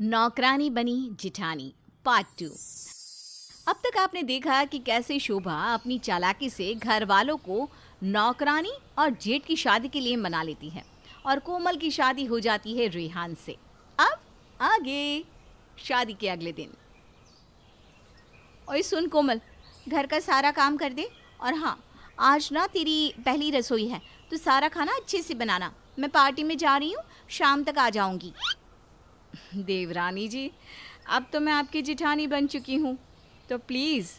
नौकरानी बनी जिठानी part two अब तक आपने देखा कि कैसे शोभा अपनी चालाकी से घर वालों को नौकरानी और जेठ की शादी के लिए मना लेती है और कोमल की शादी हो जाती है रेहान से अब आगे शादी के अगले दिन और सुन कोमल घर का सारा काम कर दे और हाँ आज ना तेरी पहली रसोई है तो सारा खाना अच्छे से बनाना मैं पार्टी में जा रही हूँ शाम तक आ जाऊँगी देवरानी जी अब तो मैं आपकी जिठानी बन चुकी हूँ तो प्लीज़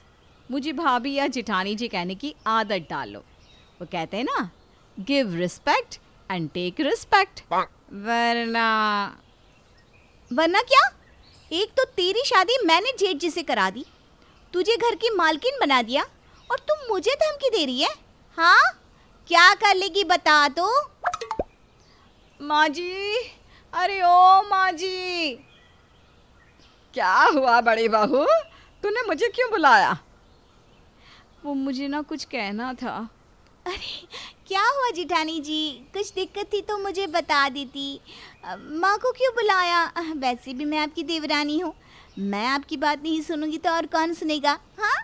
मुझे भाभी या जिठानी जी कहने की आदत डालो वो कहते हैं ना give respect and take respect वरना वरना क्या एक तो तेरी शादी मैंने जेठ जी से करा दी तुझे घर की मालकिन बना दिया और तुम मुझे धमकी दे रही है हाँ क्या कर लेगी बता दो तो? माँ जी अरे ओ माँ जी क्या हुआ बड़ी बहू तूने मुझे क्यों बुलाया वो मुझे ना कुछ कहना था अरे क्या हुआ जिठानी जी कुछ दिक्कत थी तो मुझे बता देती माँ को क्यों बुलाया वैसे भी मैं आपकी देवरानी हूँ मैं आपकी बात नहीं सुनूंगी तो और कौन सुनेगा हाँ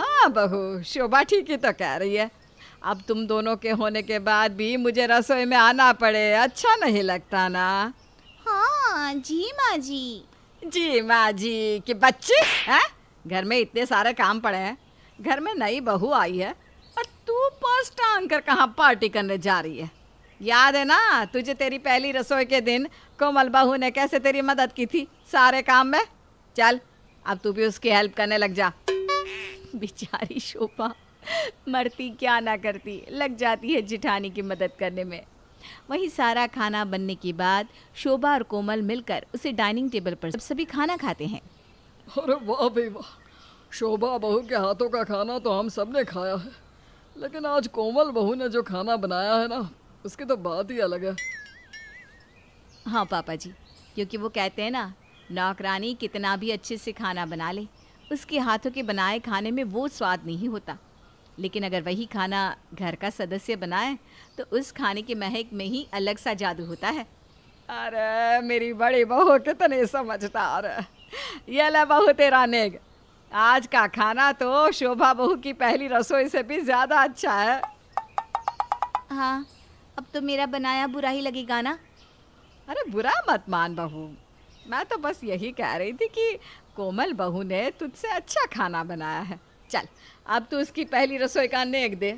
हाँ बहू शोभा ठीक ही तो कह रही है अब तुम दोनों के होने के बाद भी मुझे रसोई में आना पड़े अच्छा नहीं लगता ना हाँ जी माँ जी जी माँ जी कि बच्चे हैं घर में इतने सारे काम पड़े हैं घर में नई बहू आई है और तू पर्स टांग कर कहाँ पार्टी करने जा रही है याद है ना तुझे तेरी पहली रसोई के दिन कोमल बहू ने कैसे तेरी मदद की थी सारे काम में चल अब तू भी उसकी हेल्प करने लग जा बेचारी शोभा मरती क्या ना करती लग जाती है जिठानी की मदद करने में वहीं सारा खाना बनने के बाद शोभा और कोमल मिलकर उसे डाइनिंग टेबल पर सभी खाना खाते हैं अरे वाह भाई वाह शोभा बहू के हाथों का खाना तो हम सब ने खाया है लेकिन आज कोमल बहू ने जो खाना बनाया है ना उसकी तो बात ही अलग है हाँ पापा जी क्योंकि वो कहते हैं ना नौकरानी कितना भी अच्छे से खाना बना ले उसके हाथों के बनाए खाने में वो स्वाद नहीं होता लेकिन अगर वही खाना घर का सदस्य बनाए तो उस खाने की महक में ही अलग सा जादू होता है अरे मेरी बड़ी बहू कितनी समझदार ये ले बहू तेरा नेग आज का खाना तो शोभा बहू की पहली रसोई से भी ज़्यादा अच्छा है हाँ अब तो मेरा बनाया बुरा ही लगेगा ना अरे बुरा मत मान बहू मैं तो बस यही कह रही थी कि कोमल बहू ने तुझसे अच्छा खाना बनाया है चल अब तो उसकी पहली रसोई का नेग दे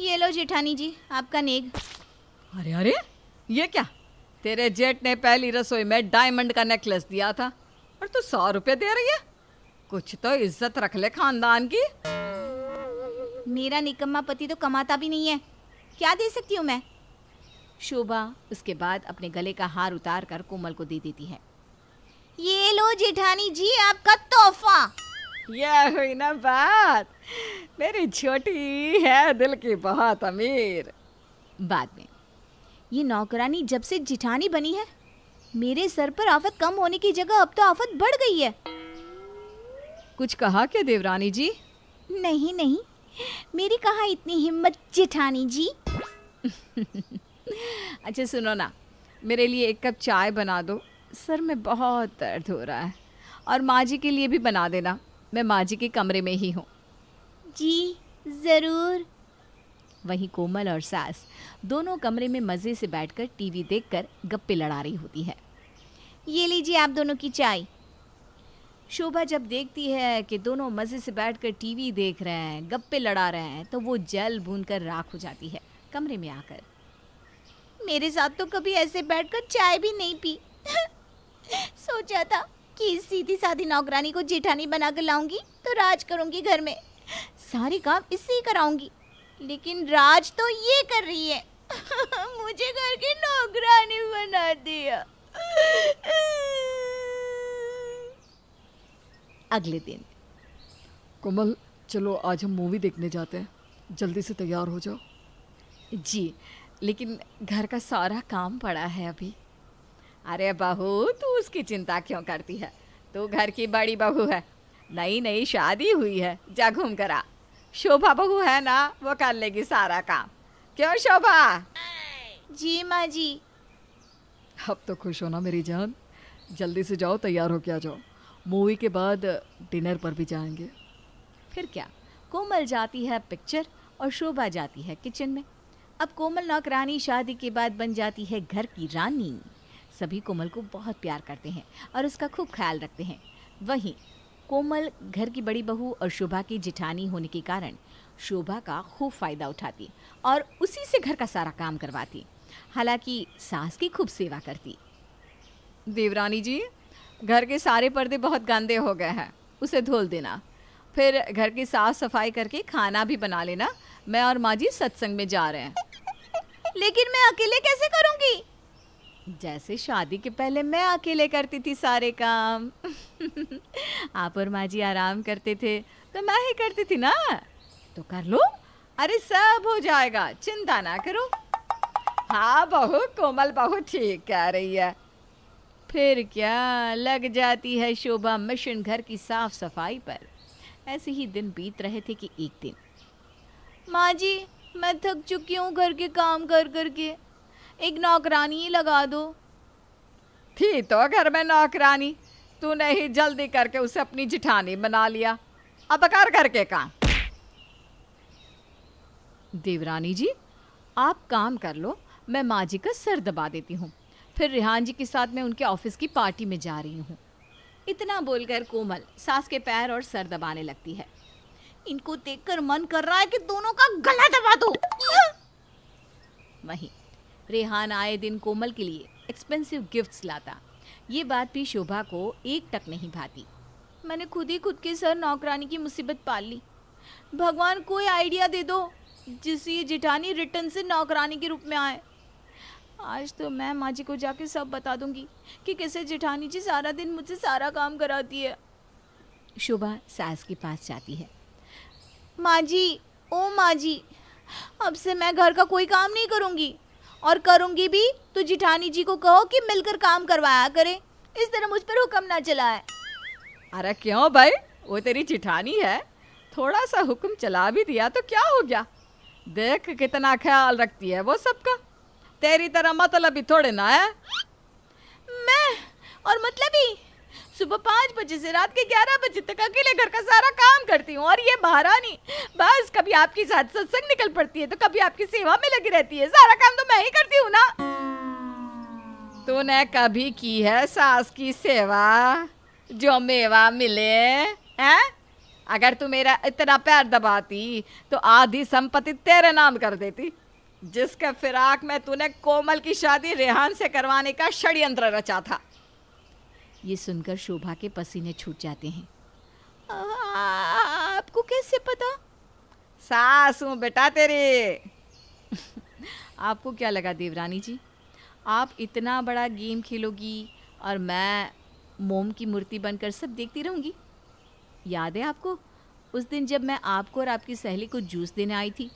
ये लो जेठानी जी आपका नेग अरे अरे ये क्या तेरे जेठ ने पहली रसोई में डायमंड का नेकलेस दिया था और तू सौ रुपये दे रही है कुछ तो इज्जत रख ले खानदान की मेरा निकम्मा पति तो कमाता भी नहीं है क्या दे सकती हूँ मैं शोभा उसके बाद अपने गले का हार उतार कर कोमल को दे देती है ये लो जेठानी जी आपका तोहफा यह हुई ना बात मेरी छोटी है दिल की बहुत अमीर बाद में ये नौकरानी जब से जिठानी बनी है मेरे सर पर आफत कम होने की जगह अब तो आफत बढ़ गई है कुछ कहा क्या देवरानी जी नहीं नहीं मेरी कहा इतनी हिम्मत जिठानी जी अच्छा सुनो ना मेरे लिए एक कप चाय बना दो सर में बहुत दर्द हो रहा है और माँ जी के लिए भी बना देना मैं माँ जी के कमरे में ही हूँ जी ज़रूर वहीं कोमल और सास दोनों कमरे में मज़े से बैठकर टीवी देखकर गप्पे लड़ा रही होती है ये लीजिए आप दोनों की चाय शोभा जब देखती है कि दोनों मज़े से बैठकर टीवी देख रहे हैं गप्पे लड़ा रहे हैं तो वो जल भून कर राख हो जाती है कमरे में आकर मेरे साथ तो कभी ऐसे बैठकर चाय भी नहीं पी सोचा था कि सीधी साधी नौकरानी को जेठानी बना कर लाऊंगी तो राज करूंगी घर में सारे काम इससे ही कराऊंगी लेकिन राज तो ये कर रही है मुझे घर की नौकरानी बना दिया अगले दिन कोमल चलो आज हम मूवी देखने जाते हैं जल्दी से तैयार हो जाओ जी लेकिन घर का सारा काम पड़ा है अभी अरे बहू तू उसकी चिंता क्यों करती है तू घर की बड़ी बहू है नई नई शादी हुई है जा घूम कर आ शोभा बहू है ना वो कर लेगी सारा काम क्यों शोभा जी माँ जी अब तो खुश हो ना मेरी जान जल्दी से जाओ तैयार हो क्या जाओ मूवी के बाद डिनर पर भी जाएंगे फिर क्या कोमल जाती है पिक्चर और शोभा जाती है किचन में अब कोमल नौकरानी शादी के बाद बन जाती है घर की रानी सभी कोमल को बहुत प्यार करते हैं और उसका खूब ख्याल रखते हैं वहीं कोमल घर की बड़ी बहू और शोभा की जिठानी होने के कारण शोभा का खूब फायदा उठाती और उसी से घर का सारा काम करवाती हालांकि सास की खूब सेवा करती देवरानी जी घर के सारे पर्दे बहुत गंदे हो गए हैं उसे धोल देना फिर घर की साफ सफाई करके खाना भी बना लेना मैं और माँ जी सत्संग में जा रहे हैं लेकिन मैं अकेले कैसे करूँगी जैसे शादी के पहले मैं अकेले करती थी सारे काम आप और माँ जी आराम करते थे तो मैं ही करती थी ना तो कर लो अरे सब हो जाएगा चिंता ना करो हाँ बहू कोमल बहू ठीक कह रही है फिर क्या लग जाती है शोभा मिशन घर की साफ सफाई पर ऐसे ही दिन बीत रहे थे कि एक दिन माँ जी मैं थक चुकी हूँ घर के काम कर कर एक नौकरानी लगा दो थी तो घर में नौकरानी तूने ही जल्दी करके उसे अपनी जिठानी बना लिया अब कर करके काम देवरानी जी आप काम कर लो मैं माँ जी का सर दबा देती हूँ फिर रिहान जी के साथ मैं उनके ऑफिस की पार्टी में जा रही हूँ इतना बोलकर कोमल सास के पैर और सर दबाने लगती है इनको देखकर मन कर रहा है कि दोनों का गला दबा दो वहीं रेहान आए दिन कोमल के लिए एक्सपेंसिव गिफ्ट्स लाता ये बात भी शोभा को एक टक नहीं भाती मैंने खुद ही खुद के सर नौकरानी की मुसीबत पाल ली भगवान कोई आइडिया दे दो जिससे ये जिठानी रिटर्न से नौकरानी के रूप में आए आज तो मैं माँ जी को जाके सब बता दूंगी कि कैसे जिठानी जी सारा दिन मुझसे सारा काम कराती है शोभा सास के पास जाती है माँ जी ओ माँ जी अब से मैं घर का कोई काम नहीं करूँगी और करूंगी भी तो जिठानी जी को कहो कि मिलकर काम करवाया करें इस तरह मुझ पर हुक्म ना चलाए अरे क्यों भाई वो तेरी जिठानी है थोड़ा सा हुक्म चला भी दिया तो क्या हो गया देख कितना ख्याल रखती है वो सबका तेरी तरह मतलब ही थोड़े ना है मैं और मतलब ही सुबह पाँच बजे से रात के ग्यारह बजे तक अकेले घर का सारा काम करती हूँ और ये नहीं बस कभी आपके साथ सत्संग निकल पड़ती है तो कभी आपकी सेवा में लगी रहती है सारा काम तो मैं ही करती हूँ ना तूने कभी की है सास की सेवा जो मेवा मिले हैं अगर तू मेरा इतना पैर दबाती तो आधी संपत्ति तेरे नाम कर देती जिसके फिराक में तूने कोमल की शादी रेहान से करवाने का षड्यंत्र रचा था ये सुनकर शोभा के पसीने छूट जाते हैं आपको कैसे पता सास हूँ बेटा तेरे आपको क्या लगा देवरानी जी आप इतना बड़ा गेम खेलोगी और मैं मोम की मूर्ति बनकर सब देखती रहूँगी याद है आपको उस दिन जब मैं आपको और आपकी सहेली को जूस देने आई थी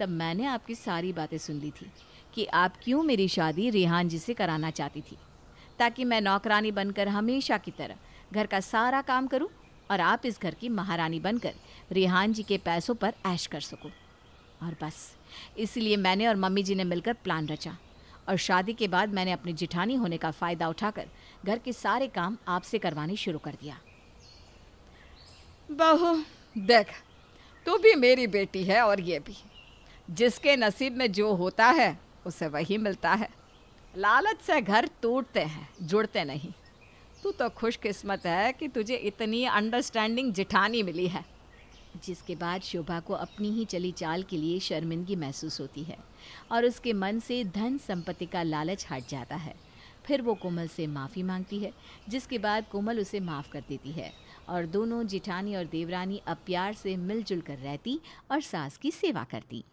तब मैंने आपकी सारी बातें सुन ली थी कि आप क्यों मेरी शादी रेहान जी से कराना चाहती थी ताकि मैं नौकरानी बनकर हमेशा की तरह घर का सारा काम करूं और आप इस घर की महारानी बनकर रिहान जी के पैसों पर ऐश कर सको और बस इसलिए मैंने और मम्मी जी ने मिलकर प्लान रचा और शादी के बाद मैंने अपनी जिठानी होने का फ़ायदा उठाकर घर के सारे काम आपसे करवाने शुरू कर दिया बहू देख तू भी मेरी बेटी है और ये भी जिसके नसीब में जो होता है उसे वही मिलता है लालच से घर टूटते हैं जुड़ते नहीं तू तो खुशकिस्मत है कि तुझे इतनी अंडरस्टैंडिंग जिठानी मिली है जिसके बाद शोभा को अपनी ही चली चाल के लिए शर्मिंदगी महसूस होती है और उसके मन से धन संपत्ति का लालच हट जाता है फिर वो कोमल से माफ़ी मांगती है जिसके बाद कोमल उसे माफ़ कर देती है और दोनों जिठानी और देवरानी अब प्यार से मिलजुल कर रहती और सास की सेवा करती